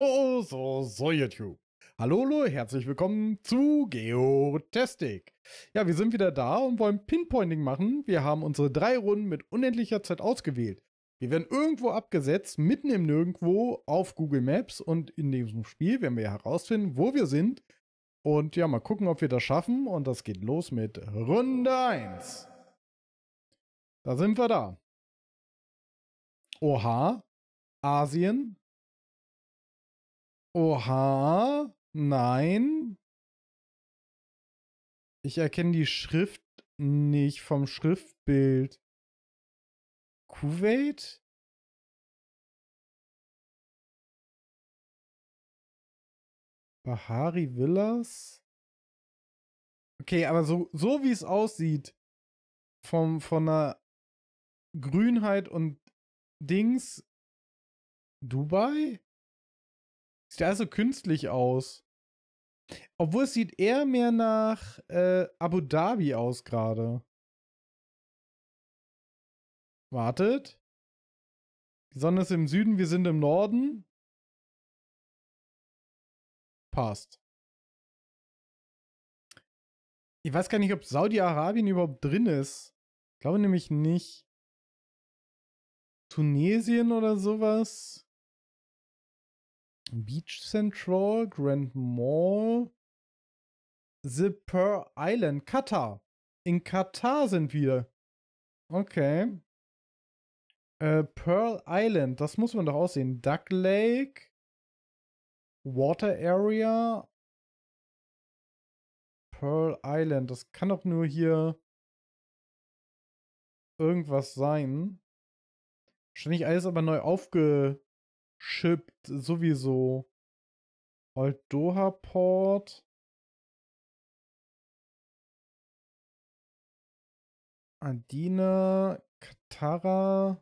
Oh, so, also, so, YouTube. Hallo, hallo, herzlich willkommen zu Geotastic. Ja, wir sind wieder da und wollen Pinpointing machen. Wir haben unsere drei Runden mit unendlicher Zeit ausgewählt. Wir werden irgendwo abgesetzt, mitten im Nirgendwo auf Google Maps und in diesem Spiel werden wir herausfinden, wo wir sind. Und ja, mal gucken, ob wir das schaffen. Und das geht los mit Runde 1. Da sind wir da. Oha, Asien, Oha, nein. Ich erkenne die Schrift nicht vom Schriftbild. Kuwait? Bahari Villas? Okay, aber so, so wie es aussieht, vom, von der Grünheit und Dings, Dubai? Sieht also künstlich aus. Obwohl es sieht eher mehr nach äh, Abu Dhabi aus gerade. Wartet. Die Sonne ist im Süden, wir sind im Norden. Passt. Ich weiß gar nicht, ob Saudi-Arabien überhaupt drin ist. Ich glaube nämlich nicht. Tunesien oder sowas? Beach Central, Grand Mall, The Pearl Island, Katar. In Katar sind wir. Okay. Äh, Pearl Island, das muss man doch aussehen. Duck Lake, Water Area, Pearl Island. Das kann doch nur hier irgendwas sein. Wahrscheinlich alles aber neu aufge Shipped sowieso. Old Doha Port. Adina, Katara.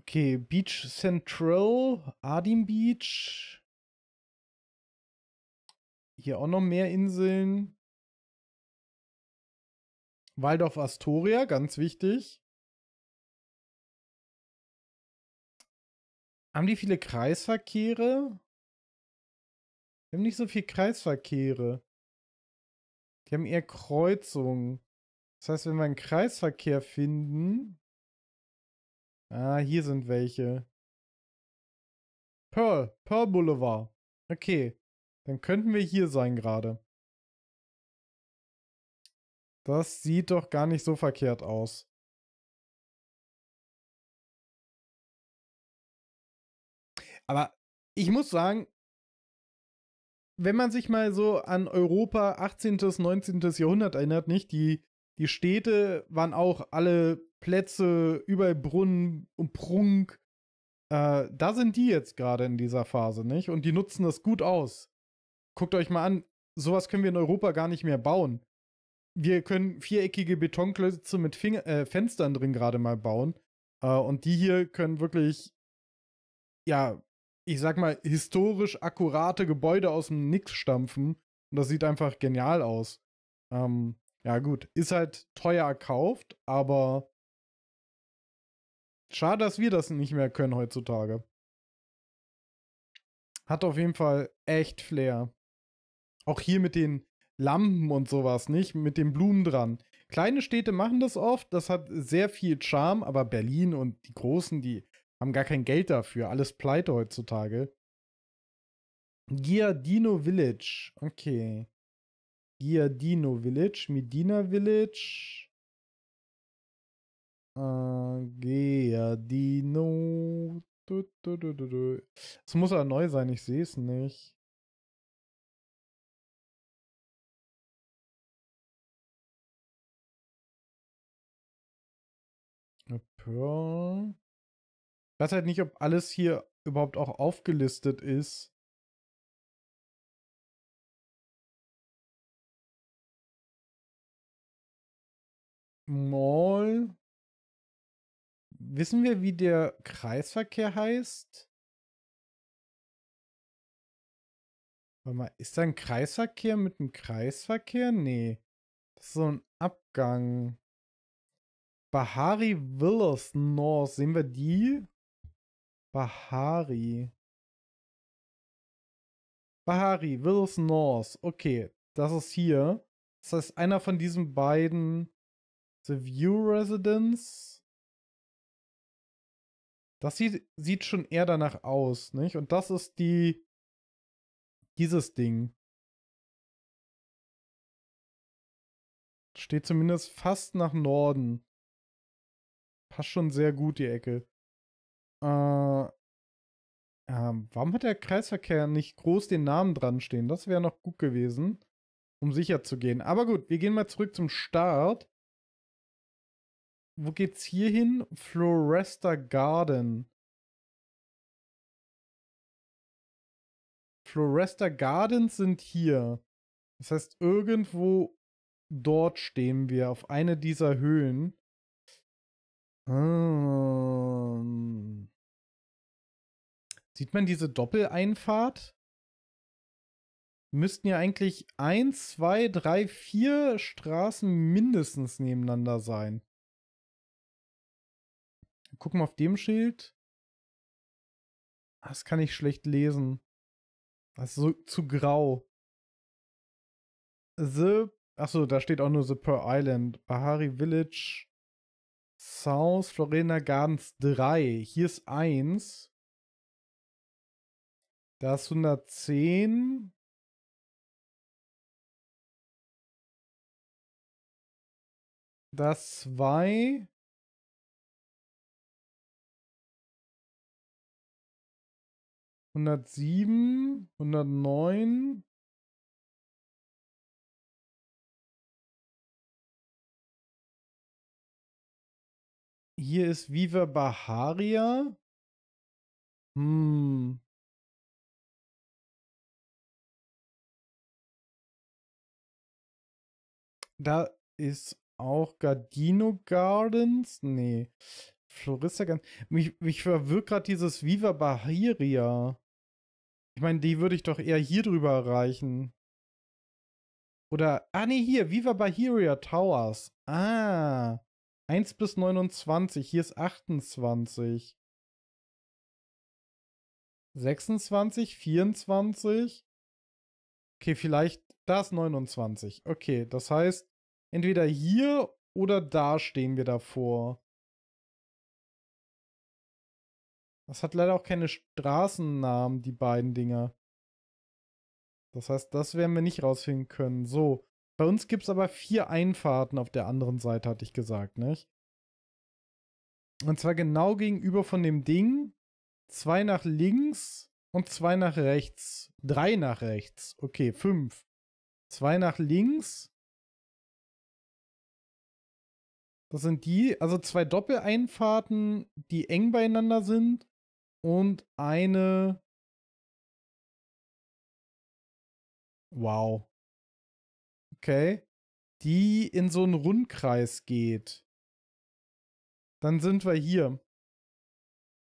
Okay, Beach Central, Adim Beach. Hier auch noch mehr Inseln. Waldorf Astoria, ganz wichtig. Haben die viele Kreisverkehre? Die haben nicht so viel Kreisverkehre. Die haben eher Kreuzungen. Das heißt, wenn wir einen Kreisverkehr finden. Ah, hier sind welche. Pearl, Pearl Boulevard. Okay, dann könnten wir hier sein gerade. Das sieht doch gar nicht so verkehrt aus. Aber ich muss sagen, wenn man sich mal so an Europa 18., bis 19. Jahrhundert erinnert, nicht? Die, die Städte waren auch alle Plätze, überall Brunnen und Prunk. Äh, da sind die jetzt gerade in dieser Phase, nicht? Und die nutzen das gut aus. Guckt euch mal an, sowas können wir in Europa gar nicht mehr bauen. Wir können viereckige Betonklötze mit Finger, äh, Fenstern drin gerade mal bauen. Äh, und die hier können wirklich, ja, ich sag mal, historisch akkurate Gebäude aus dem Nix stampfen. Und das sieht einfach genial aus. Ähm, ja, gut. Ist halt teuer erkauft, aber schade, dass wir das nicht mehr können heutzutage. Hat auf jeden Fall echt Flair. Auch hier mit den Lampen und sowas, nicht? Mit den Blumen dran. Kleine Städte machen das oft, das hat sehr viel Charme, aber Berlin und die großen, die haben gar kein Geld dafür. Alles pleite heutzutage. Giardino Village. Okay. Giardino Village. Medina Village. Uh, Giardino. Es muss aber neu sein, ich sehe es nicht. Pearl weiß halt nicht, ob alles hier überhaupt auch aufgelistet ist. Mall. Wissen wir, wie der Kreisverkehr heißt? Warte mal, ist da ein Kreisverkehr mit einem Kreisverkehr? Nee. Das ist so ein Abgang. Bahari Villas North. Sehen wir die? Bahari. Bahari, Willis North. Okay, das ist hier. Das heißt, einer von diesen beiden The View Residence. Das sieht, sieht schon eher danach aus, nicht? Und das ist die. Dieses Ding. Steht zumindest fast nach Norden. Passt schon sehr gut, die Ecke. Äh, ähm, warum hat der Kreisverkehr nicht groß den Namen dran stehen? Das wäre noch gut gewesen, um sicher zu gehen. Aber gut, wir gehen mal zurück zum Start. Wo geht's hier hin? Floresta Garden. Floresta Gardens sind hier. Das heißt, irgendwo dort stehen wir, auf einer dieser Höhlen. Ähm. Sieht man diese Doppeleinfahrt? Müssten ja eigentlich 1, 2, 3, 4 Straßen mindestens nebeneinander sein. Gucken wir auf dem Schild. Ah, das kann ich schlecht lesen. Das ist so zu grau. The. Achso, da steht auch nur The Per Island. Bahari Village. South Florida Gardens 3. Hier ist 1. Da ist 110. Das 2. Hundertsieben, hundertneun, Hier ist Viva Baharia. Hm. Da ist auch Gardino Gardens. Nee. Florista Gardens. Mich, mich verwirrt gerade dieses Viva Bahiria. Ich meine, die würde ich doch eher hier drüber erreichen. Oder, ah nee, hier, Viva Bahiria Towers. Ah, 1 bis 29, hier ist 28. 26, 24. Okay, vielleicht da ist 29. Okay, das heißt, Entweder hier oder da stehen wir davor. Das hat leider auch keine Straßennamen, die beiden Dinger. Das heißt, das werden wir nicht rausfinden können. So, bei uns gibt es aber vier Einfahrten auf der anderen Seite, hatte ich gesagt, nicht? Und zwar genau gegenüber von dem Ding. Zwei nach links und zwei nach rechts. Drei nach rechts. Okay, fünf. Zwei nach links Das sind die, also zwei Doppeleinfahrten, die eng beieinander sind und eine. Wow. Okay. Die in so einen Rundkreis geht. Dann sind wir hier.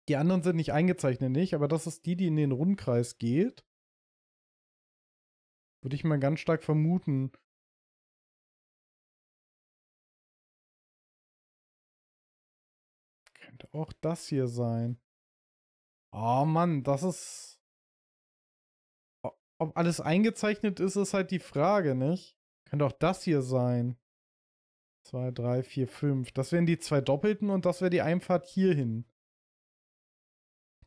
Die anderen sind nicht eingezeichnet, nicht, aber das ist die, die in den Rundkreis geht. Würde ich mal ganz stark vermuten. auch das hier sein. Oh Mann, das ist... Ob alles eingezeichnet ist, ist halt die Frage, nicht? Könnte auch das hier sein. 2, 3, 4, 5. Das wären die zwei Doppelten und das wäre die Einfahrt hierhin.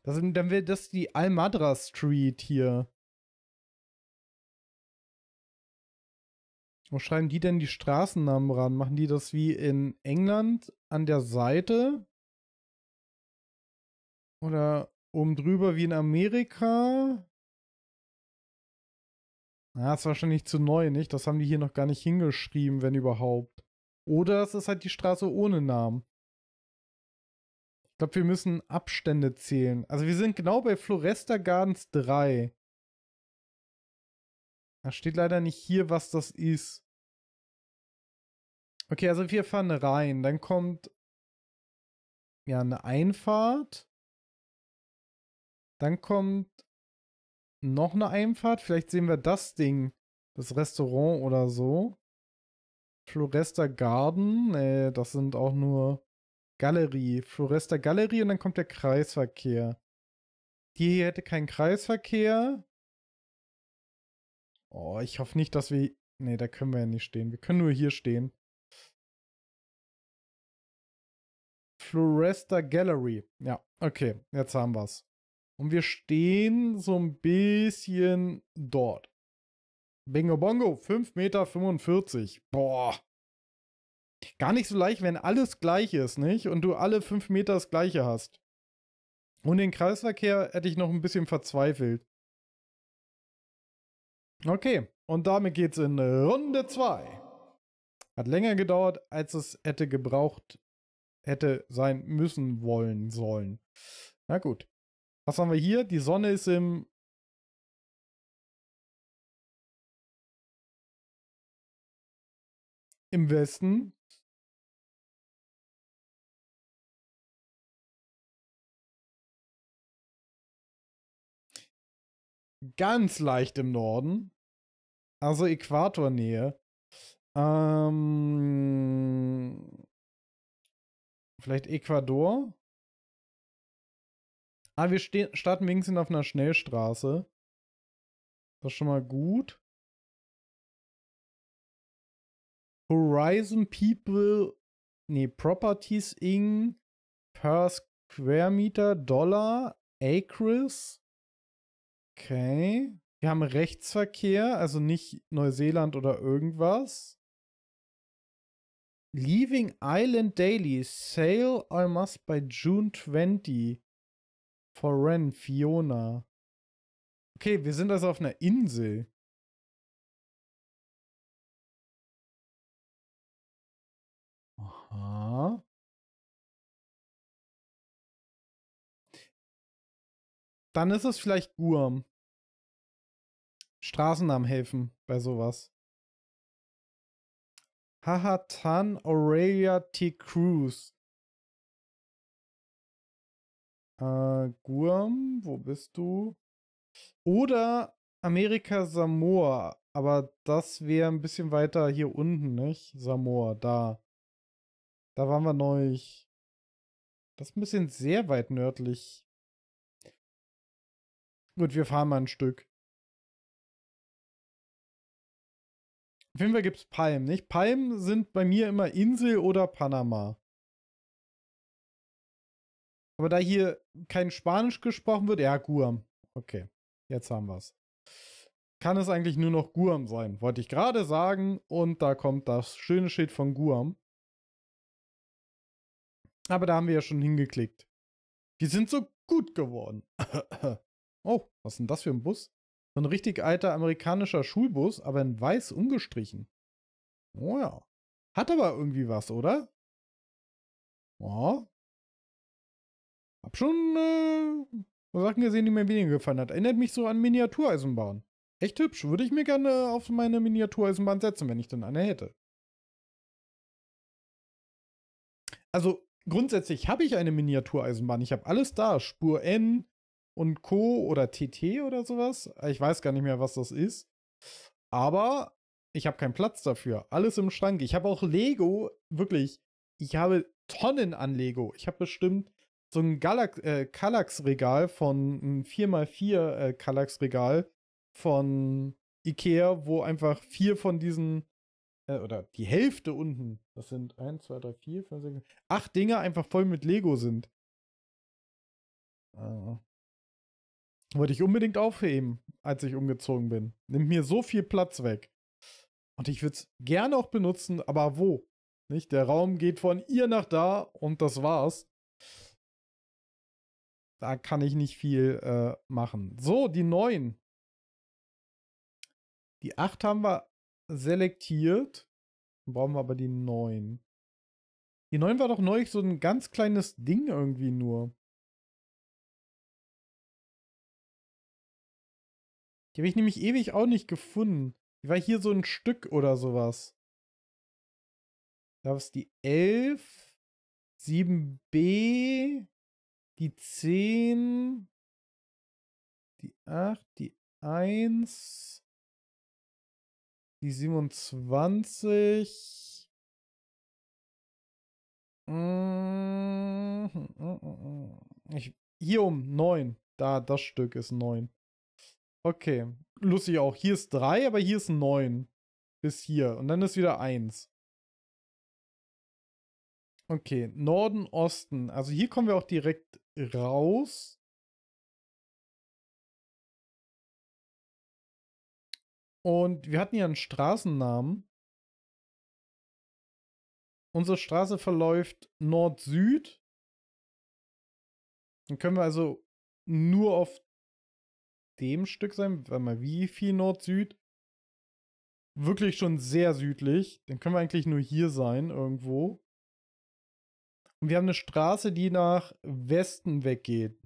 Das, dann wäre das die Almadra Street hier. Wo schreiben die denn die Straßennamen ran? Machen die das wie in England an der Seite? Oder oben drüber wie in Amerika. Ja, ah, ist wahrscheinlich zu neu, nicht? Das haben die hier noch gar nicht hingeschrieben, wenn überhaupt. Oder es ist halt die Straße ohne Namen. Ich glaube, wir müssen Abstände zählen. Also wir sind genau bei Floresta Gardens 3. Da steht leider nicht hier, was das ist. Okay, also wir fahren rein. Dann kommt ja eine Einfahrt. Dann kommt noch eine Einfahrt. Vielleicht sehen wir das Ding. Das Restaurant oder so. Floresta Garden. Nee, das sind auch nur Galerie. Floresta Galerie und dann kommt der Kreisverkehr. Die hier hätte keinen Kreisverkehr. Oh, ich hoffe nicht, dass wir. Nee, da können wir ja nicht stehen. Wir können nur hier stehen. Floresta Gallery. Ja, okay, jetzt haben wir's. Und wir stehen so ein bisschen dort. Bingo Bongo, 5,45 Meter. Boah. Gar nicht so leicht, wenn alles gleich ist, nicht? Und du alle 5 Meter das gleiche hast. Und den Kreisverkehr hätte ich noch ein bisschen verzweifelt. Okay, und damit geht's in Runde 2. Hat länger gedauert, als es hätte gebraucht hätte sein müssen wollen sollen. Na gut. Was haben wir hier? Die Sonne ist im im Westen. Ganz leicht im Norden. Also Äquatornähe. Ähm, vielleicht Ecuador? Ah, wir starten wenigstens auf einer Schnellstraße. Das ist schon mal gut. Horizon People, nee, Properties Inc. per Square Meter Dollar Acres. Okay. Wir haben Rechtsverkehr, also nicht Neuseeland oder irgendwas. Leaving Island Daily, Sale I must by June 20. For Ren, Fiona. Okay, wir sind also auf einer Insel. Aha. Dann ist es vielleicht Guam. Straßennamen helfen bei sowas. Hahatan Aurelia T. Cruz. Äh, Guam, wo bist du? Oder Amerika Samoa, aber das wäre ein bisschen weiter hier unten, nicht? Samoa, da. Da waren wir neulich. Das ist ein bisschen sehr weit nördlich. Gut, wir fahren mal ein Stück. Auf jeden Fall gibt es Palmen, nicht? Palmen sind bei mir immer Insel oder Panama. Aber da hier kein Spanisch gesprochen wird, ja, Guam. Okay, jetzt haben wir es. Kann es eigentlich nur noch Guam sein, wollte ich gerade sagen. Und da kommt das schöne Schild von Guam. Aber da haben wir ja schon hingeklickt. Wir sind so gut geworden. oh, was ist denn das für ein Bus? So ein richtig alter amerikanischer Schulbus, aber in weiß umgestrichen. Oh ja. Hat aber irgendwie was, oder? Oh, hab schon äh, Sachen gesehen, die mir weniger gefallen hat. Erinnert mich so an Miniatureisenbahn. Echt hübsch. Würde ich mir gerne auf meine Miniatureisenbahn setzen, wenn ich denn eine hätte. Also grundsätzlich habe ich eine Miniatureisenbahn. Ich habe alles da. Spur N und Co. oder TT oder sowas. Ich weiß gar nicht mehr, was das ist. Aber ich habe keinen Platz dafür. Alles im Schrank. Ich habe auch Lego. Wirklich. Ich habe Tonnen an Lego. Ich habe bestimmt so ein Galax, äh, Kallax-Regal von ein 4x4 äh, Kallax-Regal von Ikea, wo einfach vier von diesen äh, oder die Hälfte unten, das sind 1, 2, 3, 4, 5, 6, 8 Dinger einfach voll mit Lego sind. Ah. Wollte ich unbedingt aufheben, als ich umgezogen bin. Nimmt mir so viel Platz weg. Und ich würde es gerne auch benutzen, aber wo? Nicht? Der Raum geht von ihr nach da und das war's da kann ich nicht viel äh, machen. So, die 9. Die 8 haben wir selektiert. Dann brauchen wir aber die 9. Die 9 war doch neulich so ein ganz kleines Ding irgendwie nur. Die habe ich nämlich ewig auch nicht gefunden. Die war hier so ein Stück oder sowas. Da ist die 11, 7b, die 10, die 8, die 1, die 27. Mm-hmm. Ich, hier um 9. Da, das Stück ist 9. Okay. Lustig auch. Hier ist 3, aber hier ist 9. Bis hier. Und dann ist wieder 1. Okay, Norden, Osten. Also hier kommen wir auch direkt raus. Und wir hatten ja einen Straßennamen. Unsere Straße verläuft Nord-Süd. Dann können wir also nur auf dem Stück sein. Warte mal, wie viel Nord-Süd? Wirklich schon sehr südlich. Dann können wir eigentlich nur hier sein, irgendwo. Und wir haben eine Straße, die nach Westen weggeht.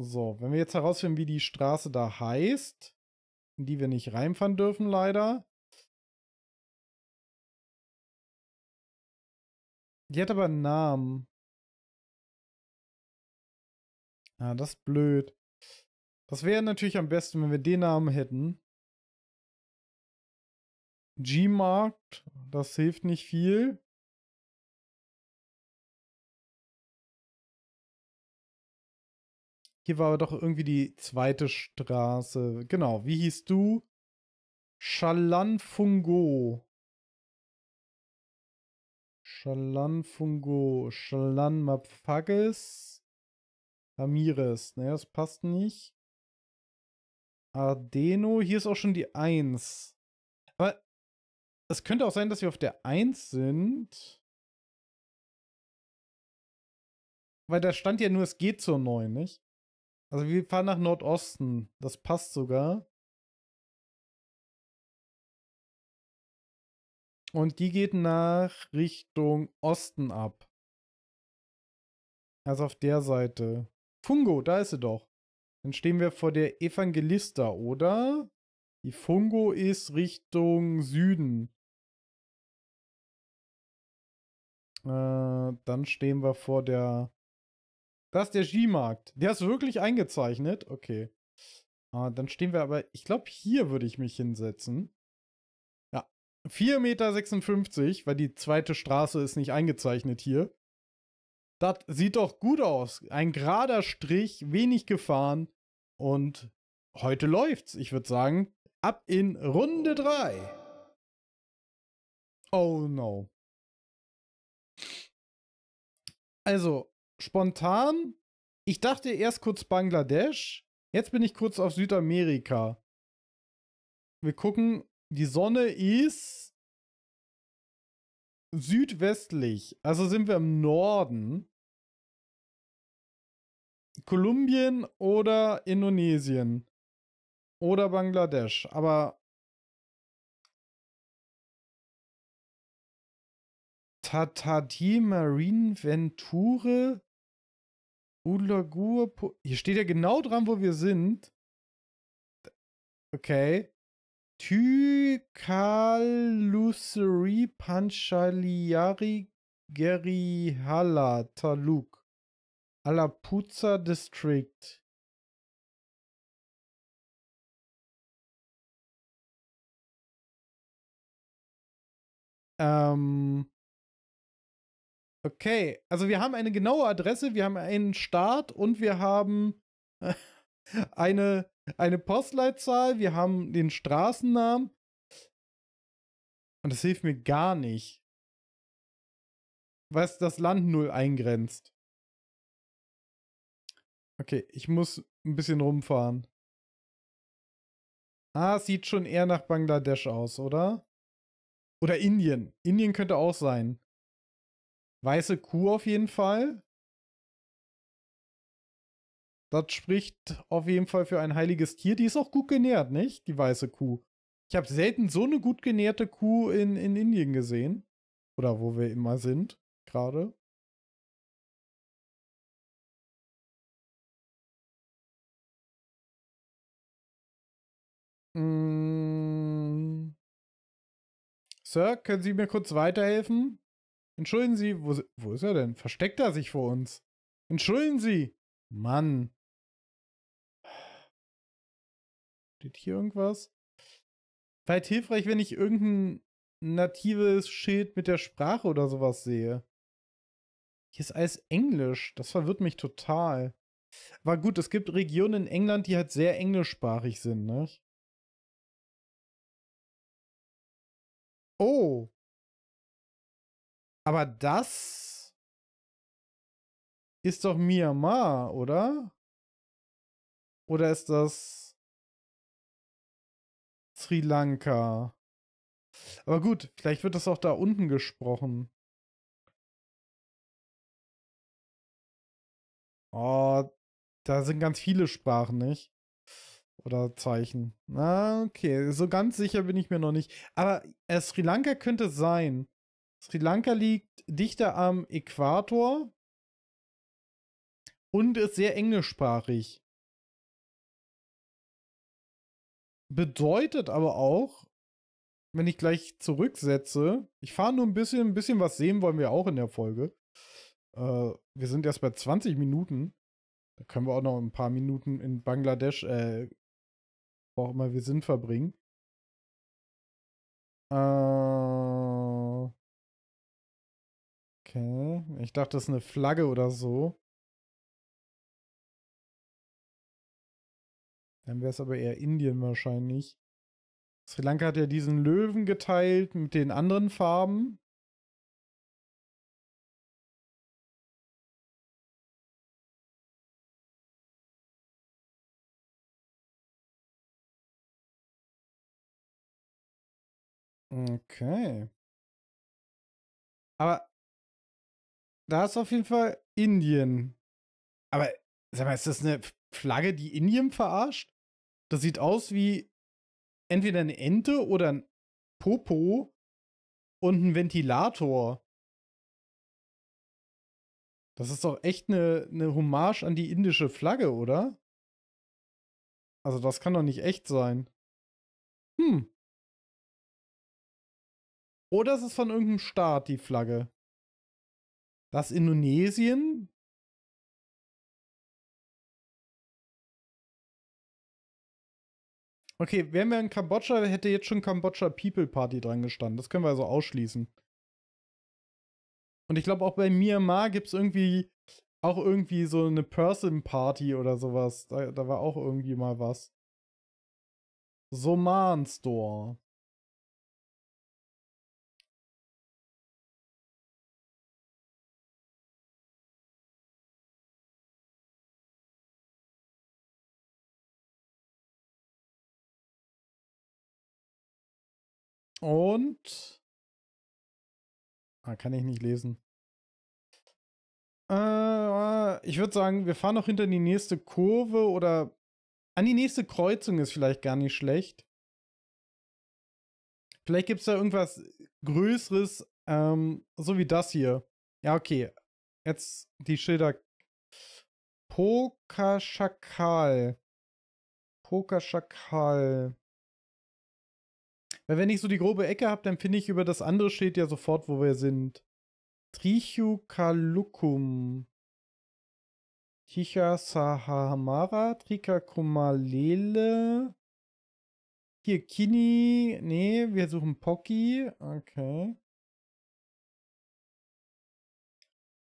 So, wenn wir jetzt herausfinden, wie die Straße da heißt, in die wir nicht reinfahren dürfen, leider. Die hat aber einen Namen. Ah, das ist blöd. Das wäre natürlich am besten, wenn wir den Namen hätten. G-Markt, das hilft nicht viel. Hier war aber doch irgendwie die zweite Straße. Genau, wie hieß du? Chalanfungo. Chalanfungo. Chalanmapfages. Ramirez. Naja, das passt nicht. Ardeno. Hier ist auch schon die 1. Aber es könnte auch sein, dass wir auf der 1 sind. Weil da stand ja nur, es geht zur 9, nicht? Also wir fahren nach Nordosten. Das passt sogar. Und die geht nach Richtung Osten ab. Also auf der Seite. Fungo, da ist sie doch. Dann stehen wir vor der Evangelista, oder? Die Fungo ist Richtung Süden. Äh, dann stehen wir vor der das ist der Skimarkt. Der ist wirklich eingezeichnet. Okay. Ah, dann stehen wir aber, ich glaube, hier würde ich mich hinsetzen. Ja, 4,56 Meter, weil die zweite Straße ist nicht eingezeichnet hier. Das sieht doch gut aus. Ein gerader Strich, wenig gefahren und heute läuft's. Ich würde sagen, ab in Runde 3. Oh no. Also, spontan, ich dachte erst kurz Bangladesch, jetzt bin ich kurz auf Südamerika. Wir gucken, die Sonne ist südwestlich, also sind wir im Norden. Kolumbien oder Indonesien oder Bangladesch, aber Tatati Marine Venture Hulagur. Hier steht ja genau dran, wo wir sind. Okay. Tykalusri Panchaliari Gerihala Taluk. Alapuza District. Ähm. Okay, also wir haben eine genaue Adresse, wir haben einen Staat und wir haben eine, eine Postleitzahl, wir haben den Straßennamen. Und das hilft mir gar nicht. Was das Land null eingrenzt. Okay, ich muss ein bisschen rumfahren. Ah, sieht schon eher nach Bangladesch aus, oder? Oder Indien. Indien könnte auch sein. Weiße Kuh auf jeden Fall. Das spricht auf jeden Fall für ein heiliges Tier. Die ist auch gut genährt, nicht? Die weiße Kuh. Ich habe selten so eine gut genährte Kuh in, in Indien gesehen. Oder wo wir immer sind, gerade. Mmh. Sir, können Sie mir kurz weiterhelfen? Entschuldigen Sie, wo, wo ist er denn? Versteckt er sich vor uns? Entschuldigen Sie! Mann. Steht hier irgendwas? Vielleicht hilfreich, wenn ich irgendein natives Schild mit der Sprache oder sowas sehe. Hier ist alles Englisch. Das verwirrt mich total. War gut, es gibt Regionen in England, die halt sehr englischsprachig sind, ne? Oh, aber das ist doch Myanmar, oder? Oder ist das Sri Lanka? Aber gut, vielleicht wird das auch da unten gesprochen. Oh, da sind ganz viele Sprachen, nicht? Oder Zeichen. Na, ah, okay. So ganz sicher bin ich mir noch nicht. Aber äh, Sri Lanka könnte sein. Sri Lanka liegt dichter am Äquator und ist sehr englischsprachig. Bedeutet aber auch, wenn ich gleich zurücksetze, ich fahre nur ein bisschen, ein bisschen was sehen wollen wir auch in der Folge. Äh, wir sind erst bei 20 Minuten. Da können wir auch noch ein paar Minuten in Bangladesch, äh, wo auch immer wir sind, verbringen. Äh Okay, ich dachte, das ist eine Flagge oder so. Dann wäre es aber eher Indien wahrscheinlich. Sri Lanka hat ja diesen Löwen geteilt mit den anderen Farben. Okay. Aber da ist auf jeden Fall Indien. Aber sag mal, ist das eine Flagge, die Indien verarscht? Das sieht aus wie entweder eine Ente oder ein Popo und ein Ventilator. Das ist doch echt eine, eine Hommage an die indische Flagge, oder? Also das kann doch nicht echt sein. Hm. Oder ist es von irgendeinem Staat die Flagge dass Indonesien Okay, wären wir in Kambodscha, hätte jetzt schon Kambodscha People Party dran gestanden. Das können wir also ausschließen. Und ich glaube, auch bei Myanmar gibt es irgendwie auch irgendwie so eine Person Party oder sowas. Da, da war auch irgendwie mal was. Soman Store. Und. Ah, kann ich nicht lesen. Äh, ah, ich würde sagen, wir fahren noch hinter die nächste Kurve oder an die nächste Kreuzung ist vielleicht gar nicht schlecht. Vielleicht gibt es da irgendwas Größeres, ähm, so wie das hier. Ja, okay. Jetzt die Schilder. Pokerschakal. Pokerschakal. Weil wenn ich so die grobe Ecke habe, dann finde ich über das andere steht ja sofort, wo wir sind. Trichukalukum. Tichasahamara. Trikakumalele. Hier Kini. Nee, wir suchen Pocky. Okay.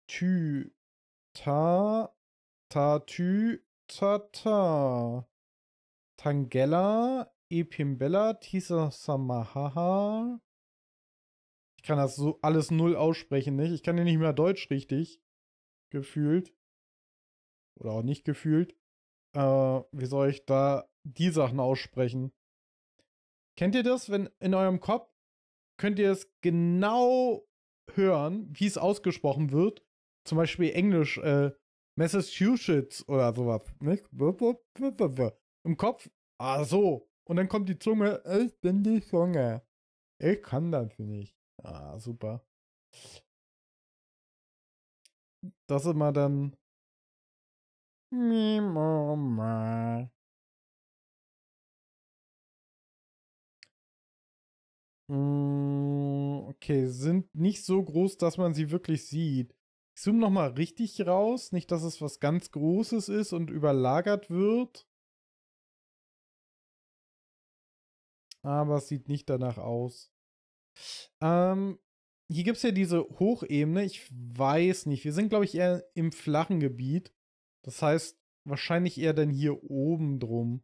Tü. Ta. Ta. Tatü. Tata. Tangela. Epimbella, Tisa Samahaha. Ich kann das so alles null aussprechen, nicht? Ich kann ja nicht mehr Deutsch richtig. Gefühlt. Oder auch nicht gefühlt. Äh, wie soll ich da die Sachen aussprechen? Kennt ihr das, wenn in eurem Kopf könnt ihr es genau hören, wie es ausgesprochen wird? Zum Beispiel Englisch, äh, Massachusetts oder sowas. Nicht? Im Kopf, ah so, und dann kommt die Zunge, äh, ich bin die Zunge. Ich kann das nicht. Ah, super. Das immer dann. Mimoma. Hm, okay, sind nicht so groß, dass man sie wirklich sieht. Ich zoome nochmal richtig raus, nicht, dass es was ganz Großes ist und überlagert wird. aber es sieht nicht danach aus. Ähm, hier gibt es ja diese Hochebene. Ich weiß nicht. Wir sind, glaube ich, eher im flachen Gebiet. Das heißt, wahrscheinlich eher dann hier oben drum.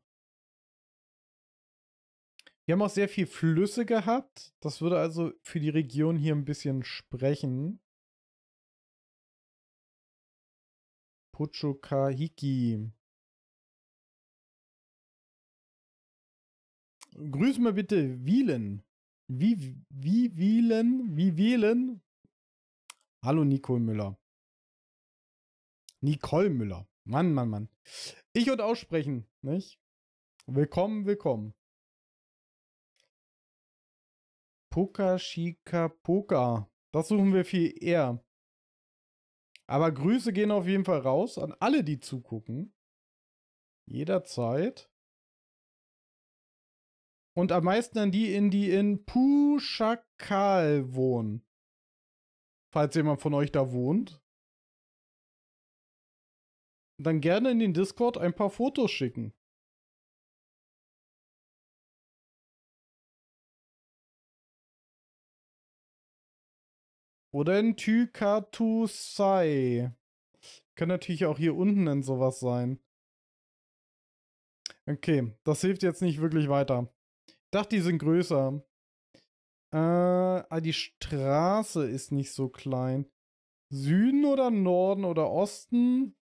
Wir haben auch sehr viel Flüsse gehabt. Das würde also für die Region hier ein bisschen sprechen. Puchukahiki. Grüß mal bitte Wielen. Wie, wie Wielen? Wie Wielen? Hallo Nicole Müller. Nicole Müller. Mann, Mann, Mann. Ich und aussprechen, nicht? Willkommen, willkommen. Poka Shika Poka. Das suchen wir viel eher. Aber Grüße gehen auf jeden Fall raus an alle, die zugucken. Jederzeit. Und am meisten an die, in die in Puschakal wohnen. Falls jemand von euch da wohnt. Dann gerne in den Discord ein paar Fotos schicken. Oder in Tykatusai. Kann natürlich auch hier unten in sowas sein. Okay, das hilft jetzt nicht wirklich weiter. Dachte, die sind größer. Äh, ah, die Straße ist nicht so klein. Süden oder Norden oder Osten?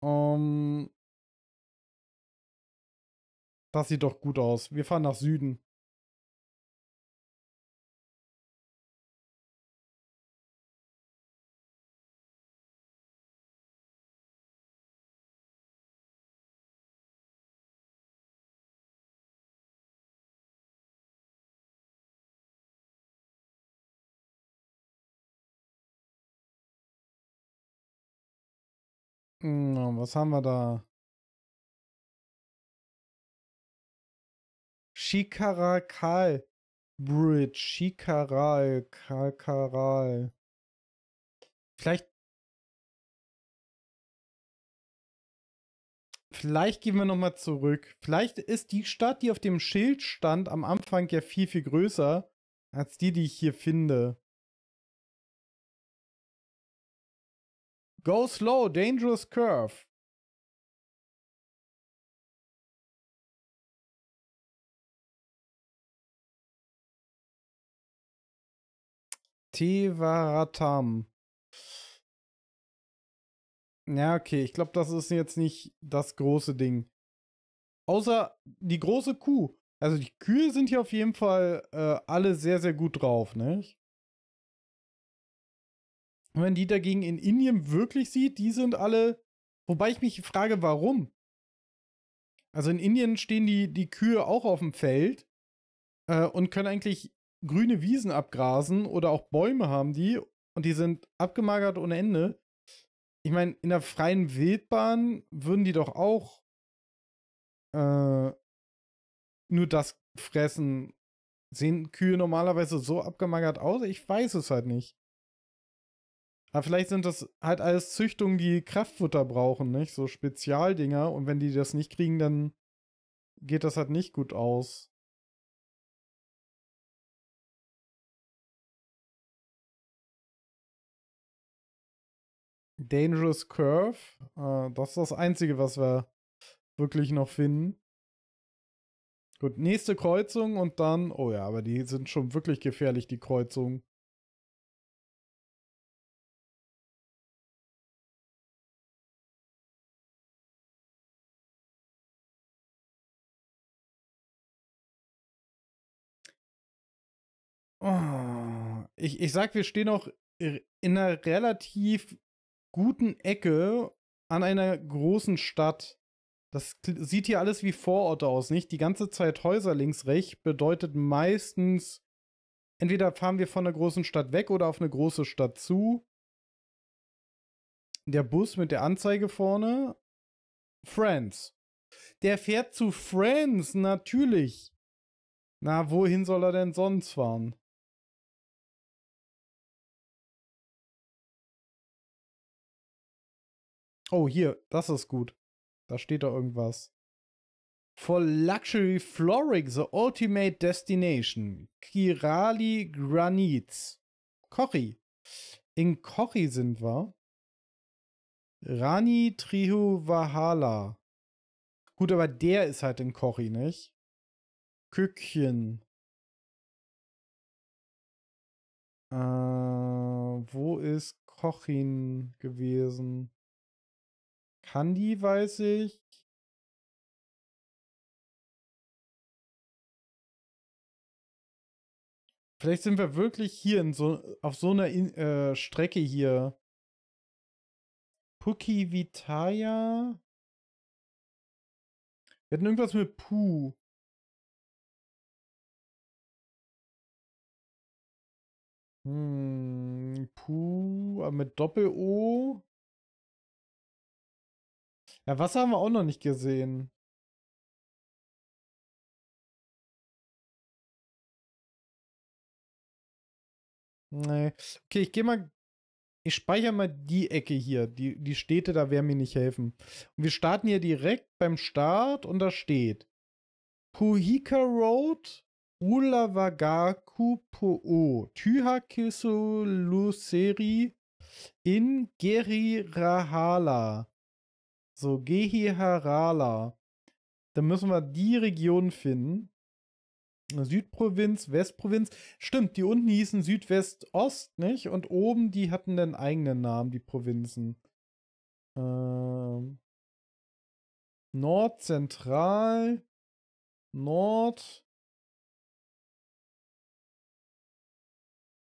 Ähm, das sieht doch gut aus. Wir fahren nach Süden. schauen, was haben wir da? Shikarakal Bridge. Shikaral, Kalkaral. Vielleicht. Vielleicht gehen wir nochmal zurück. Vielleicht ist die Stadt, die auf dem Schild stand, am Anfang ja viel, viel größer als die, die ich hier finde. Go Slow, Dangerous Curve. Tivaratam. Ja, okay, ich glaube, das ist jetzt nicht das große Ding. Außer die große Kuh. Also die Kühe sind hier auf jeden Fall äh, alle sehr, sehr gut drauf, nicht? Und wenn die dagegen in Indien wirklich sieht, die sind alle, wobei ich mich frage, warum? Also in Indien stehen die, die Kühe auch auf dem Feld äh, und können eigentlich grüne Wiesen abgrasen oder auch Bäume haben die und die sind abgemagert ohne Ende. Ich meine, in der freien Wildbahn würden die doch auch äh, nur das fressen. Sehen Kühe normalerweise so abgemagert aus? Ich weiß es halt nicht. Aber vielleicht sind das halt alles Züchtungen, die Kraftfutter brauchen, nicht? So Spezialdinger. Und wenn die das nicht kriegen, dann geht das halt nicht gut aus. Dangerous Curve. Ah, das ist das Einzige, was wir wirklich noch finden. Gut, nächste Kreuzung und dann. Oh ja, aber die sind schon wirklich gefährlich, die Kreuzungen. ich, ich sag, wir stehen auch in einer relativ guten Ecke an einer großen Stadt. Das sieht hier alles wie Vororte aus, nicht? Die ganze Zeit Häuser links, rechts bedeutet meistens, entweder fahren wir von einer großen Stadt weg oder auf eine große Stadt zu. Der Bus mit der Anzeige vorne. Friends. Der fährt zu Friends, natürlich. Na, wohin soll er denn sonst fahren? Oh, hier, das ist gut. Da steht da irgendwas. For Luxury Flooring, the ultimate destination. Kirali Granites. Kochi. In Kochi sind wir. Rani Trihuvahala. Gut, aber der ist halt in Kochi, nicht? Kückchen. Äh, wo ist Kochin gewesen? Candy weiß ich. Vielleicht sind wir wirklich hier in so, auf so einer in, äh, Strecke hier. Puki Vitaya. Wir hatten irgendwas mit Puh. Hm, Pu, mit Doppel-O. Ja, Wasser haben wir auch noch nicht gesehen. Nee. Okay, ich gehe mal. Ich speichere mal die Ecke hier. Die, die Städte, da werden mir nicht helfen. Und wir starten hier direkt beim Start und da steht Puhika Road, Ulawagaku Po'o, Tühakisu Luceri in Gerirahala. So, Gehiharala. Dann müssen wir die Region finden. Südprovinz, Westprovinz. Stimmt, die unten hießen Südwest, Ost, nicht? Und oben, die hatten dann eigenen Namen, die Provinzen. Ähm, Nordzentral. Nord.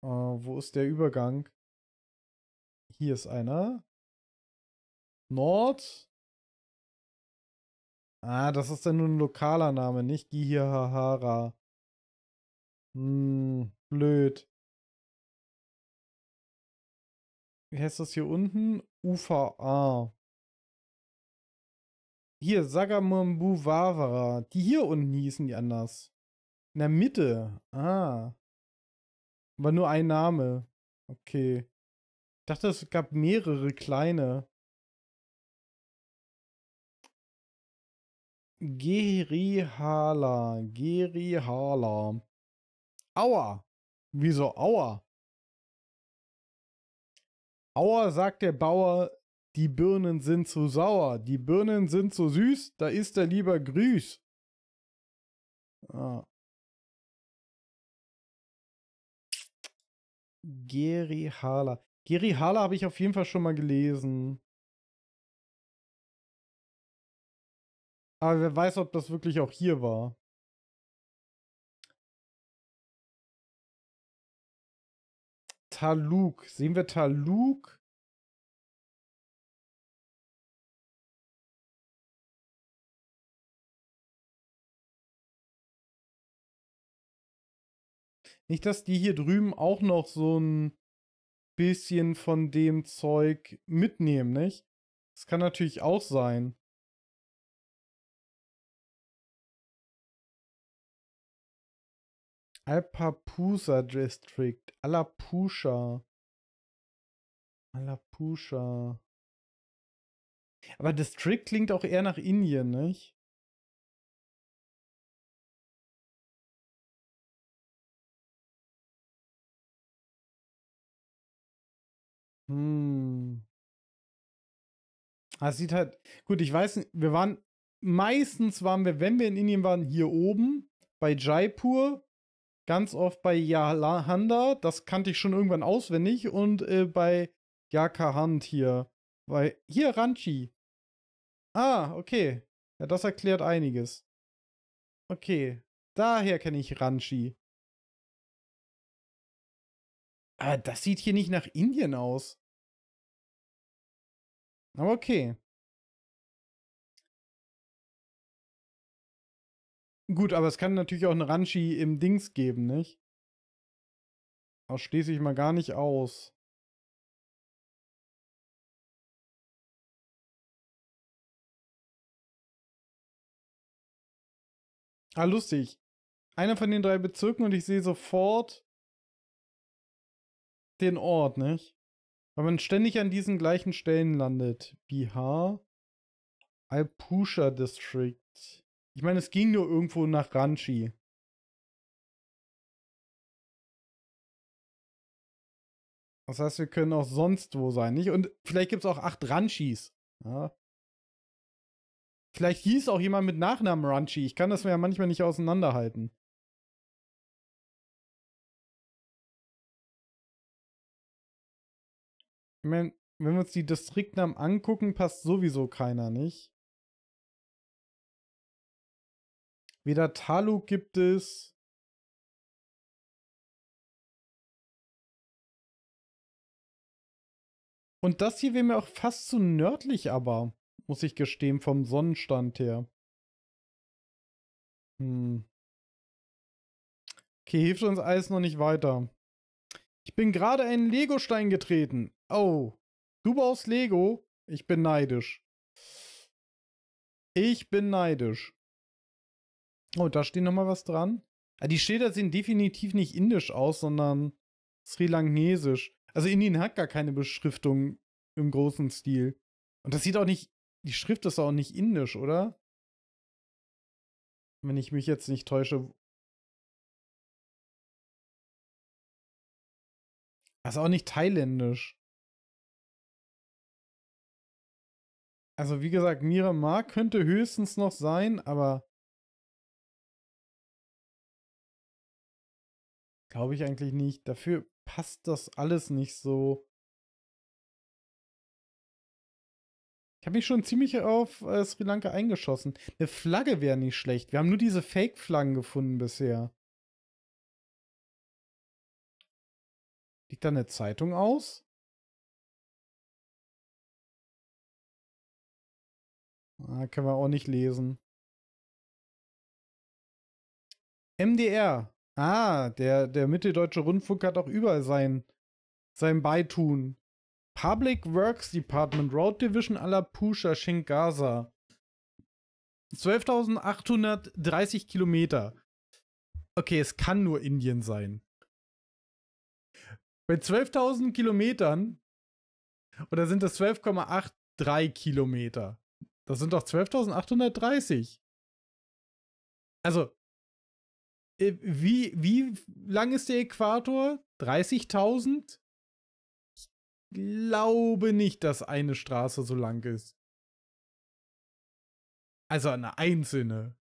Äh, wo ist der Übergang? Hier ist einer. Nord, Ah, das ist dann nur ein lokaler Name, nicht Gihihahara. Hm, blöd. Wie heißt das hier unten? UVA. Hier, Sagamambu Wawara. Die hier unten hießen die anders. In der Mitte. Ah. Aber nur ein Name. Okay. Ich dachte, es gab mehrere kleine. Gerihala, Gerihala. Aua! Wieso Aua? Aua, sagt der Bauer, die Birnen sind zu sauer, die Birnen sind zu süß, da isst er lieber Grüß. Ah. Gerihala. Gerihala habe ich auf jeden Fall schon mal gelesen. Aber wer weiß, ob das wirklich auch hier war. Taluk. Sehen wir Taluk? Nicht, dass die hier drüben auch noch so ein bisschen von dem Zeug mitnehmen, nicht? Das kann natürlich auch sein. Alpapusa District. Alapusha. Alapusha. Aber District klingt auch eher nach Indien, nicht? Hm. Ah, es sieht halt. Gut, ich weiß nicht, wir waren. Meistens waren wir, wenn wir in Indien waren, hier oben bei Jaipur ganz oft bei Yalahanda, das kannte ich schon irgendwann auswendig, und äh, bei Yakahand hier. Weil, hier, Ranchi. Ah, okay. Ja, das erklärt einiges. Okay, daher kenne ich Ranchi. Aber ah, das sieht hier nicht nach Indien aus. Aber okay. Gut, aber es kann natürlich auch eine Ranchi im Dings geben, nicht? Das schließe ich mal gar nicht aus. Ah, lustig. Einer von den drei Bezirken und ich sehe sofort den Ort, nicht? Weil man ständig an diesen gleichen Stellen landet. Bihar, Alpusha District. Ich meine, es ging nur irgendwo nach Ranchi. Das heißt, wir können auch sonst wo sein, nicht? Und vielleicht gibt es auch acht Ranchis. Ja. Vielleicht hieß auch jemand mit Nachnamen Ranchi. Ich kann das mir ja manchmal nicht auseinanderhalten. Ich meine, wenn wir uns die Distriktnamen angucken, passt sowieso keiner, nicht? Weder Taluk gibt es. Und das hier wäre mir auch fast zu nördlich, aber, muss ich gestehen, vom Sonnenstand her. Hm. Okay, hilft uns alles noch nicht weiter. Ich bin gerade einen Lego-Stein getreten. Oh, du baust Lego? Ich bin neidisch. Ich bin neidisch. Oh, da steht nochmal was dran. Ah, die Schilder sehen definitiv nicht indisch aus, sondern sri lankesisch. Also Indien hat gar keine Beschriftung im großen Stil. Und das sieht auch nicht, die Schrift ist auch nicht indisch, oder? Wenn ich mich jetzt nicht täusche. Das ist auch nicht thailändisch. Also wie gesagt, Miramar könnte höchstens noch sein, aber Glaube ich eigentlich nicht. Dafür passt das alles nicht so. Ich habe mich schon ziemlich auf äh, Sri Lanka eingeschossen. Eine Flagge wäre nicht schlecht. Wir haben nur diese Fake-Flaggen gefunden bisher. Liegt da eine Zeitung aus? Ah, können wir auch nicht lesen. MDR. Ah, der, der Mitteldeutsche Rundfunk hat auch überall sein, sein Beitun. Public Works Department, Road Division à Pusha, Shingaza. 12.830 Kilometer. Okay, es kann nur Indien sein. Bei 12.000 Kilometern, oder sind das 12,83 Kilometer? Das sind doch 12.830. Also, äh, wie, wie lang ist der Äquator? 30.000? Ich glaube nicht, dass eine Straße so lang ist. Also eine einzelne.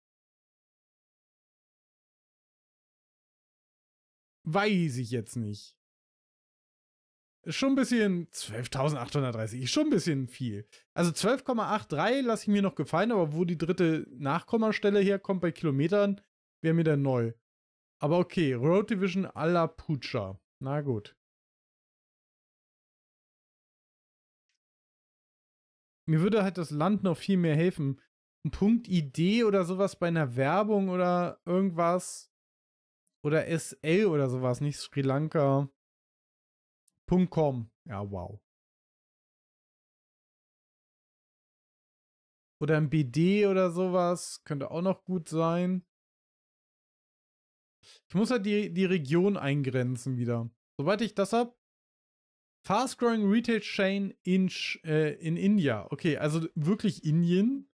Weiß ich jetzt nicht. Schon ein bisschen 12.830, schon ein bisschen viel. Also 12,83 lasse ich mir noch gefallen, aber wo die dritte Nachkommastelle herkommt bei Kilometern, wäre mir dann neu. Aber okay, Road Division a la Pucha. Na gut. Mir würde halt das Land noch viel mehr helfen. Ein Punkt Idee oder sowas bei einer Werbung oder irgendwas. Oder SL oder sowas, nicht Sri Lanka. Punkt .com. Ja, wow. Oder ein BD oder sowas. Könnte auch noch gut sein. Ich muss halt die, die Region eingrenzen wieder. Soweit ich das habe. Fast Growing Retail Chain in, äh, in India. Okay, also wirklich Indien.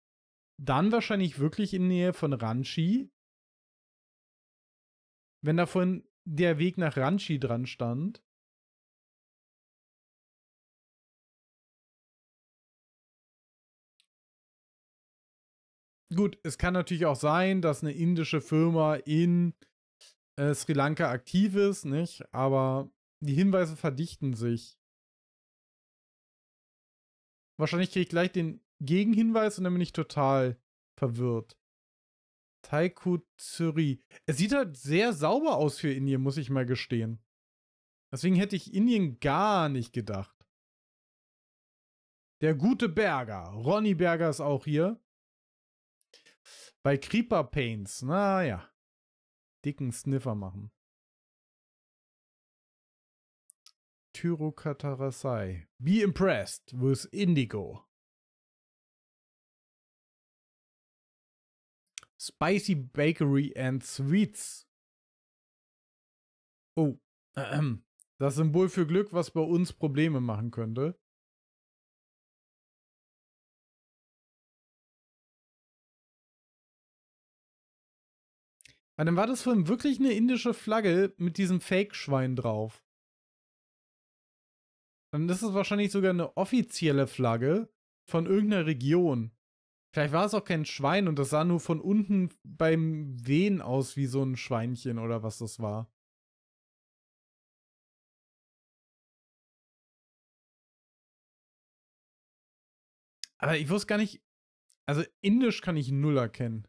Dann wahrscheinlich wirklich in Nähe von Ranchi. Wenn davon der Weg nach Ranchi dran stand. Gut, es kann natürlich auch sein, dass eine indische Firma in äh, Sri Lanka aktiv ist, nicht? Aber die Hinweise verdichten sich. Wahrscheinlich kriege ich gleich den Gegenhinweis und dann bin ich total verwirrt. Taiku Tsuri. Es sieht halt sehr sauber aus für Indien, muss ich mal gestehen. Deswegen hätte ich Indien gar nicht gedacht. Der gute Berger. Ronny Berger ist auch hier. Bei Creeper Paints. Naja dicken Sniffer machen. Tyrokatarasai. Be impressed with Indigo. Spicy Bakery and Sweets. Oh, das Symbol für Glück, was bei uns Probleme machen könnte. Aber ah, dann war das Film wirklich eine indische Flagge mit diesem Fake-Schwein drauf. Dann ist es wahrscheinlich sogar eine offizielle Flagge von irgendeiner Region. Vielleicht war es auch kein Schwein und das sah nur von unten beim Wehen aus wie so ein Schweinchen oder was das war. Aber ich wusste gar nicht, also indisch kann ich null erkennen.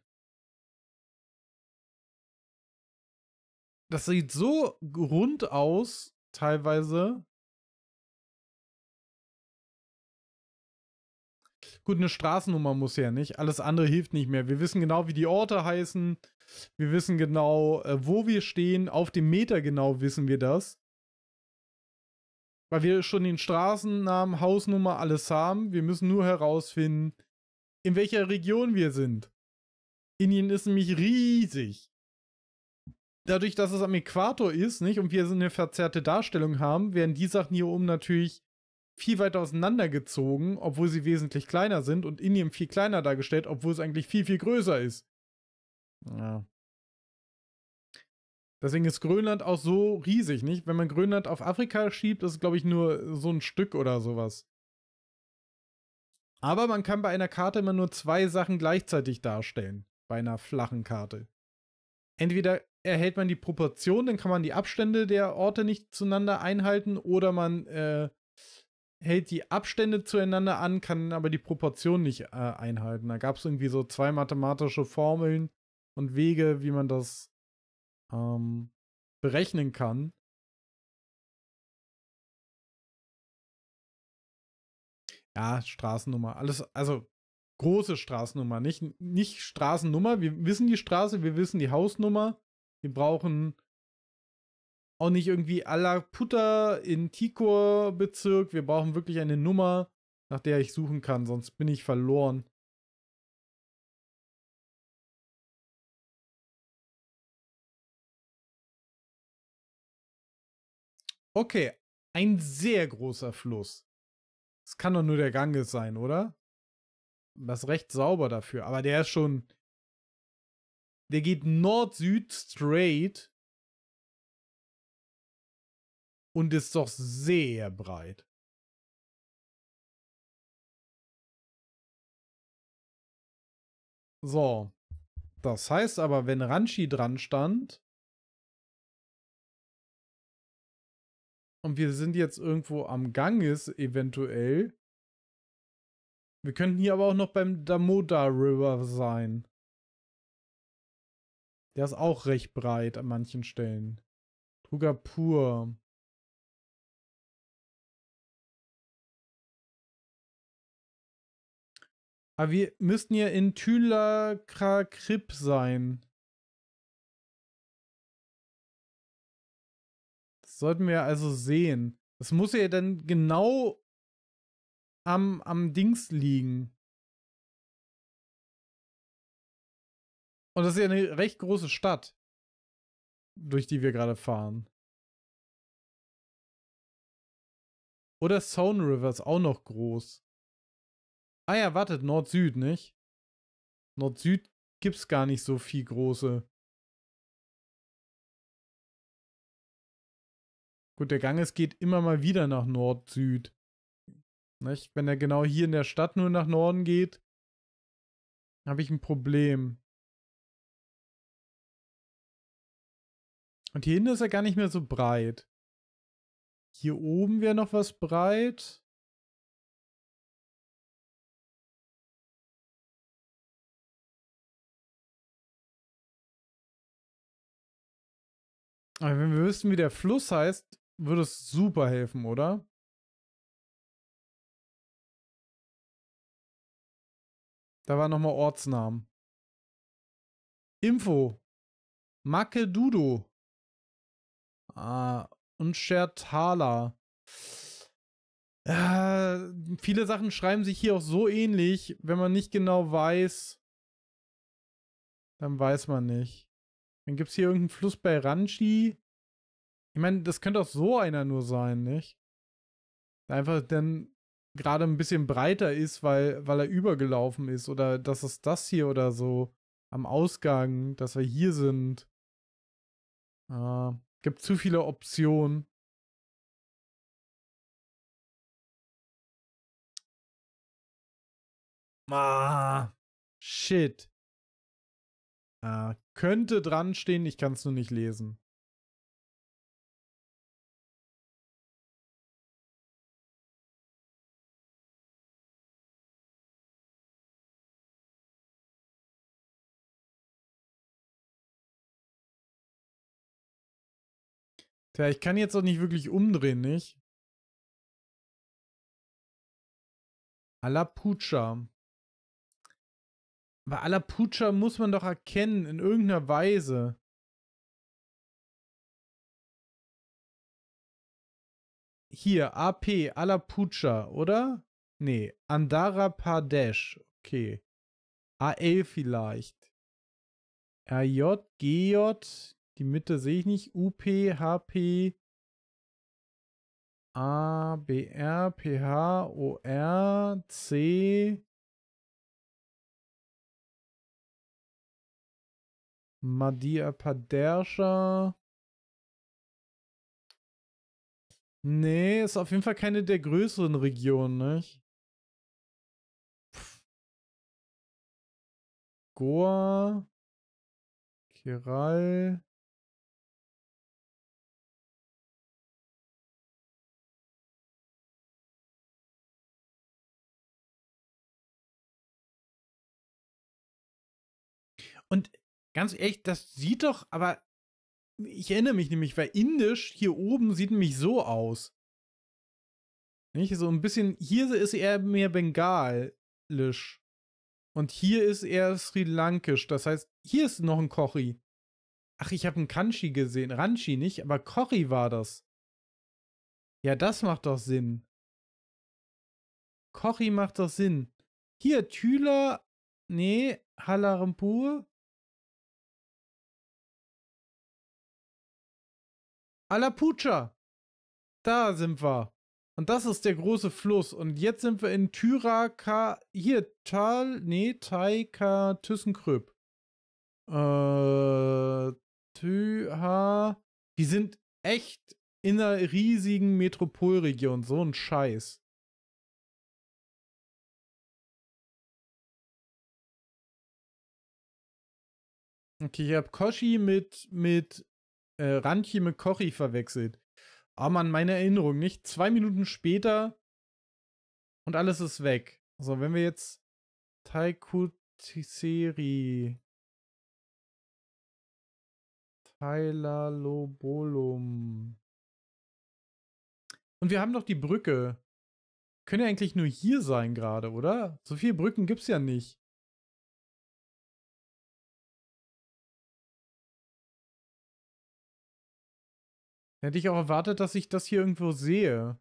das sieht so rund aus, teilweise. Gut, eine Straßennummer muss ja nicht. Alles andere hilft nicht mehr. Wir wissen genau, wie die Orte heißen. Wir wissen genau, äh, wo wir stehen. Auf dem Meter genau wissen wir das. Weil wir schon den Straßennamen, Hausnummer, alles haben. Wir müssen nur herausfinden, in welcher Region wir sind. Indien ist nämlich riesig dadurch, dass es am Äquator ist, nicht, und wir so eine verzerrte Darstellung haben, werden die Sachen hier oben natürlich viel weiter auseinandergezogen, obwohl sie wesentlich kleiner sind und Indien viel kleiner dargestellt, obwohl es eigentlich viel, viel größer ist. Ja. Deswegen ist Grönland auch so riesig, nicht? Wenn man Grönland auf Afrika schiebt, ist es, glaube ich, nur so ein Stück oder sowas. Aber man kann bei einer Karte immer nur zwei Sachen gleichzeitig darstellen. Bei einer flachen Karte. Entweder erhält man die Proportion, dann kann man die Abstände der Orte nicht zueinander einhalten oder man äh, hält die Abstände zueinander an, kann aber die Proportion nicht äh, einhalten. Da gab es irgendwie so zwei mathematische Formeln und Wege, wie man das ähm, berechnen kann. Ja, Straßennummer, alles, also große Straßennummer, nicht, nicht Straßennummer. Wir wissen die Straße, wir wissen die Hausnummer. Wir brauchen auch nicht irgendwie Alaputa in Tikor-Bezirk. Wir brauchen wirklich eine Nummer, nach der ich suchen kann, sonst bin ich verloren. Okay, ein sehr großer Fluss. Das kann doch nur der Ganges sein, oder? Das ist recht sauber dafür, aber der ist schon, der geht Nord-Süd straight. Und ist doch sehr breit. So. Das heißt aber, wenn Ranchi dran stand. Und wir sind jetzt irgendwo am Ganges eventuell. Wir könnten hier aber auch noch beim Damoda River sein. Der ist auch recht breit an manchen Stellen. Trugapur. Aber ah, wir müssten ja in Thylakra sein. Das sollten wir also sehen. Das muss ja dann genau am, am Dings liegen. Und das ist ja eine recht große Stadt, durch die wir gerade fahren. Oder Sound River ist auch noch groß. Ah ja, wartet, Nord-Süd, nicht? Nord-Süd gibt's gar nicht so viel große. Gut, der Ganges geht immer mal wieder nach Nord-Süd. Wenn er genau hier in der Stadt nur nach Norden geht, habe ich ein Problem. Und hier hinten ist er gar nicht mehr so breit. Hier oben wäre noch was breit. Aber wenn wir wüssten, wie der Fluss heißt, würde es super helfen, oder? Da war nochmal Ortsnamen. Info. Makedudo. Ah, Unschertaler. Äh, viele Sachen schreiben sich hier auch so ähnlich, wenn man nicht genau weiß, dann weiß man nicht. Dann gibt es hier irgendeinen Fluss bei Ranchi. Ich meine, das könnte auch so einer nur sein, nicht? Einfach dann gerade ein bisschen breiter ist, weil, weil er übergelaufen ist. Oder das ist das hier oder so am Ausgang, dass wir hier sind. Ah. Gibt zu viele Optionen. Ah, shit. Ah, könnte dran stehen, ich kann es nur nicht lesen. Tja, ich kann jetzt auch nicht wirklich umdrehen, nicht? Alapucha. Aber Alapucha muss man doch erkennen, in irgendeiner Weise. Hier, AP, Alapucha, oder? Nee, Andhra Pradesh. Okay. AL vielleicht. RJ, GJ, die Mitte sehe ich nicht. UP, HP, A, B, R, P, H, O, R, C. Madia Padersha. Nee, ist auf jeden Fall keine der größeren Regionen, nicht? Pff. Goa. Keral. Und ganz ehrlich, das sieht doch, aber ich erinnere mich nämlich, weil indisch hier oben sieht nämlich so aus. Nicht? So ein bisschen, hier ist eher mehr bengalisch. Und hier ist eher sri lankisch. Das heißt, hier ist noch ein Kochi. Ach, ich habe einen Kanchi gesehen. Ranchi nicht, aber Kochi war das. Ja, das macht doch Sinn. Kochi macht doch Sinn. Hier, Thüler. Nee, Halampur. Alapucha. Da sind wir. Und das ist der große Fluss. Und jetzt sind wir in Tyraka. Hier, Tal. Nee, Taika Thysenkröb. Äh. Tyha. Die sind echt in einer riesigen Metropolregion. So ein Scheiß. Okay, ich habe Koshi mit, mit äh, Ranchi mit Kochi verwechselt. Aber oh an meine Erinnerung nicht. Zwei Minuten später und alles ist weg. So, wenn wir jetzt Taikutiseri Tailalobolum und wir haben doch die Brücke. Können ja eigentlich nur hier sein gerade, oder? So viele Brücken gibt's ja nicht. Hätte ich auch erwartet, dass ich das hier irgendwo sehe.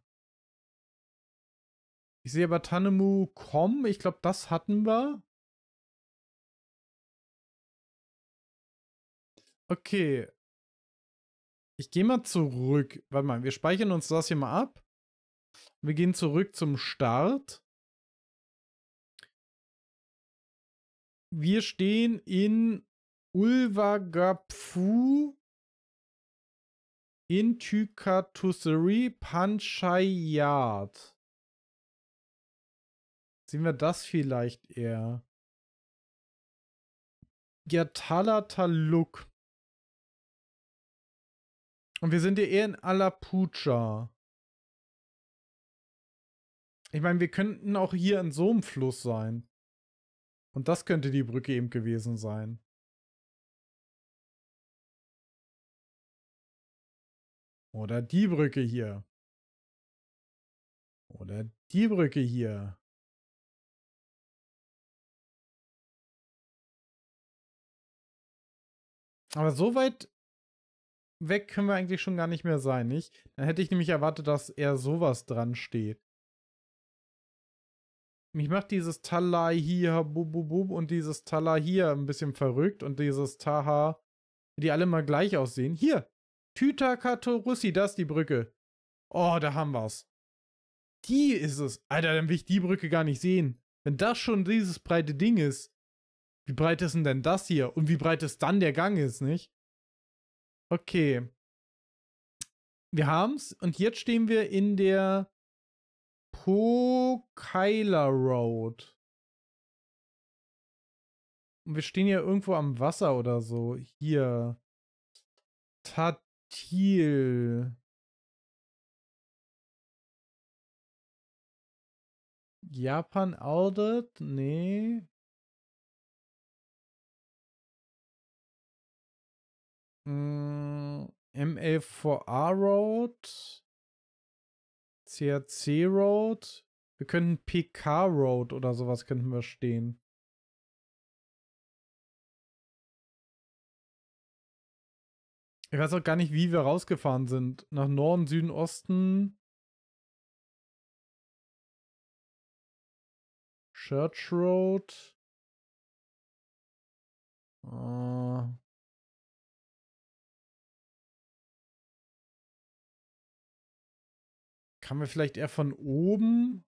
Ich sehe aber Tanemu.com. Ich glaube, das hatten wir. Okay. Ich gehe mal zurück. Warte mal, wir speichern uns das hier mal ab. Wir gehen zurück zum Start. Wir stehen in Ulvagapfu Intykatusri Panchayat. Sehen wir das vielleicht eher? Yatala Taluk. Und wir sind ja eher in Alapucha. Ich meine, wir könnten auch hier in so einem Fluss sein. Und das könnte die Brücke eben gewesen sein. Oder die Brücke hier. Oder die Brücke hier. Aber so weit weg können wir eigentlich schon gar nicht mehr sein, nicht? Dann hätte ich nämlich erwartet, dass eher sowas dran steht. Mich macht dieses Tala hier bub, bub, bub, und dieses Tala hier ein bisschen verrückt und dieses Taha, die alle mal gleich aussehen. Hier, Tütakatorussi, das ist die Brücke. Oh, da haben wir's. Die ist es. Alter, dann will ich die Brücke gar nicht sehen. Wenn das schon dieses breite Ding ist, wie breit ist denn, denn das hier? Und wie breit ist dann der Gang ist, nicht? Okay. Wir haben's. Und jetzt stehen wir in der Pokaila Road. Und wir stehen ja irgendwo am Wasser oder so. Hier. Tat Thiel. Japan Audit? Nee. Mm, 4 a Road. CRC Road. Wir könnten PK Road oder sowas könnten wir stehen. Ich weiß auch gar nicht, wie wir rausgefahren sind. Nach Norden, Süden, Osten. Church Road. Uh. Kamen wir vielleicht eher von oben?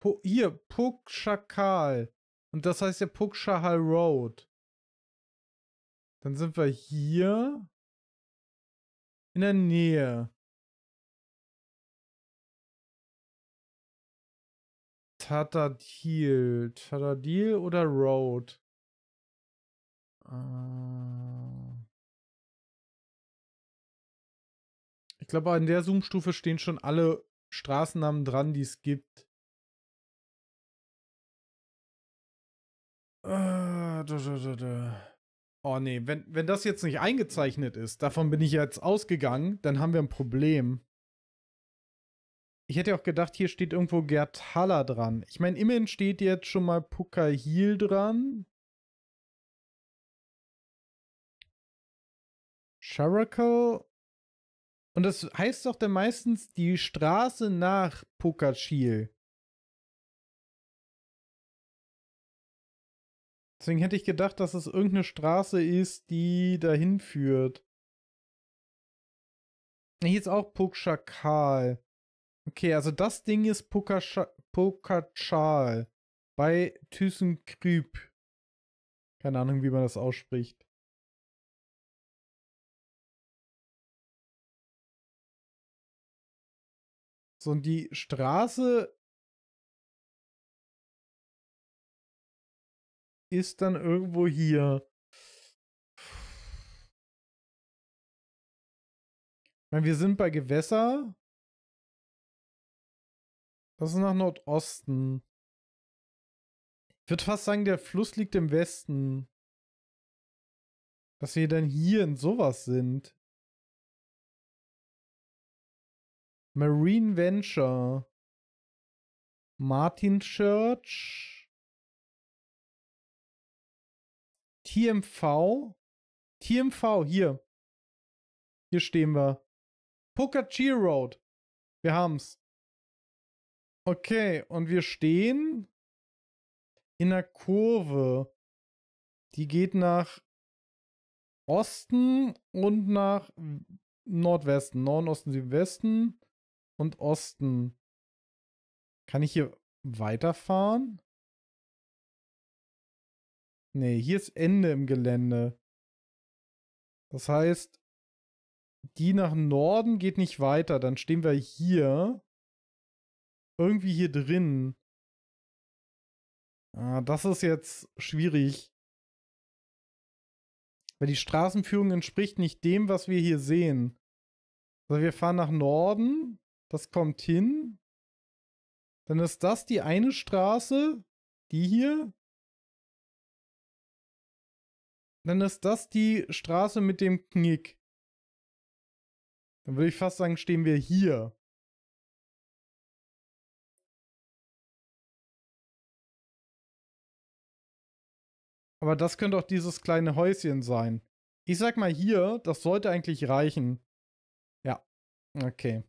Po hier, Pukshakal. Und das heißt ja Pukshahal Road. Dann sind wir hier in der Nähe. Tatadil. Tatadil oder Road? Äh. Ich glaube, an der Zoom-Stufe stehen schon alle Straßennamen dran, die es gibt. Ah, da, da, da, da. Oh nee, wenn, wenn das jetzt nicht eingezeichnet ist, davon bin ich jetzt ausgegangen, dann haben wir ein Problem. Ich hätte auch gedacht, hier steht irgendwo Gerd Haller dran. Ich meine, immerhin steht jetzt schon mal Pukahil dran. Sharacle. Und das heißt doch dann meistens die Straße nach Pukachil. Deswegen hätte ich gedacht, dass es irgendeine Straße ist, die dahin führt. Hier ist auch Pukschakal. Okay, also das Ding ist Pukachal bei Thyssenkrüb. Keine Ahnung, wie man das ausspricht. So, und die Straße ist dann irgendwo hier. Ich meine, wir sind bei Gewässer. Das ist nach Nordosten. Ich würde fast sagen, der Fluss liegt im Westen. Dass wir dann hier in sowas sind. Marine Venture. Martin Church. TMV. TMV, hier. Hier stehen wir. Pukachee Road. Wir haben's. Okay, und wir stehen in einer Kurve. Die geht nach Osten und nach Nordwesten. Norden, Osten, Südwesten und Osten. Kann ich hier weiterfahren? Nee, hier ist Ende im Gelände. Das heißt, die nach Norden geht nicht weiter. Dann stehen wir hier. Irgendwie hier drin. Ah, das ist jetzt schwierig. Weil die Straßenführung entspricht nicht dem, was wir hier sehen. Also wir fahren nach Norden. Das kommt hin. Dann ist das die eine Straße. Die hier dann ist das die Straße mit dem Knick. Dann würde ich fast sagen, stehen wir hier. Aber das könnte auch dieses kleine Häuschen sein. Ich sag mal hier, das sollte eigentlich reichen. Ja, okay.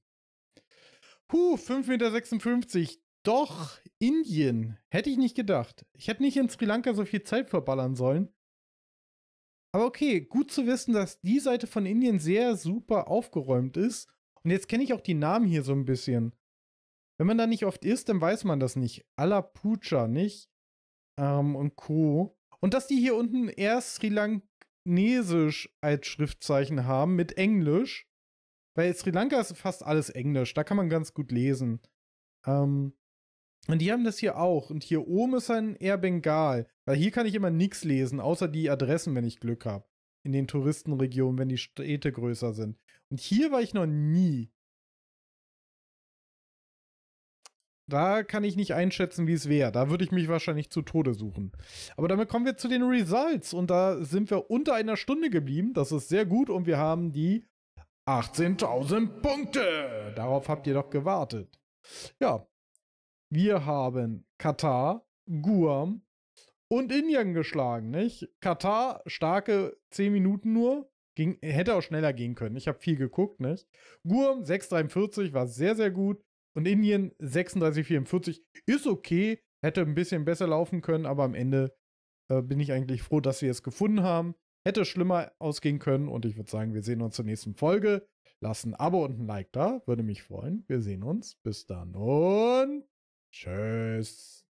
Huh, 5,56 Meter. Doch, Indien. Hätte ich nicht gedacht. Ich hätte nicht in Sri Lanka so viel Zeit verballern sollen. Aber okay, gut zu wissen, dass die Seite von Indien sehr super aufgeräumt ist. Und jetzt kenne ich auch die Namen hier so ein bisschen. Wenn man da nicht oft ist, dann weiß man das nicht. Alapucha, nicht? Ähm, und Co. Und dass die hier unten eher Sri Lankesisch als Schriftzeichen haben mit Englisch. Weil Sri Lanka ist fast alles Englisch. Da kann man ganz gut lesen. Ähm, und die haben das hier auch. Und hier oben ist ein Air Bengal. Weil hier kann ich immer nichts lesen, außer die Adressen, wenn ich Glück habe. In den Touristenregionen, wenn die Städte größer sind. Und hier war ich noch nie. Da kann ich nicht einschätzen, wie es wäre. Da würde ich mich wahrscheinlich zu Tode suchen. Aber damit kommen wir zu den Results. Und da sind wir unter einer Stunde geblieben. Das ist sehr gut. Und wir haben die 18.000 Punkte. Darauf habt ihr doch gewartet. Ja, wir haben Katar, Guam und Indien geschlagen, nicht? Katar, starke 10 Minuten nur. Ging, hätte auch schneller gehen können. Ich habe viel geguckt, nicht? Guam 6,43 war sehr, sehr gut. Und Indien 36,44 ist okay. Hätte ein bisschen besser laufen können, aber am Ende äh, bin ich eigentlich froh, dass wir es gefunden haben. Hätte schlimmer ausgehen können und ich würde sagen, wir sehen uns zur nächsten Folge. Lassen ein Abo und ein Like da, würde mich freuen. Wir sehen uns. Bis dann und Tschüss.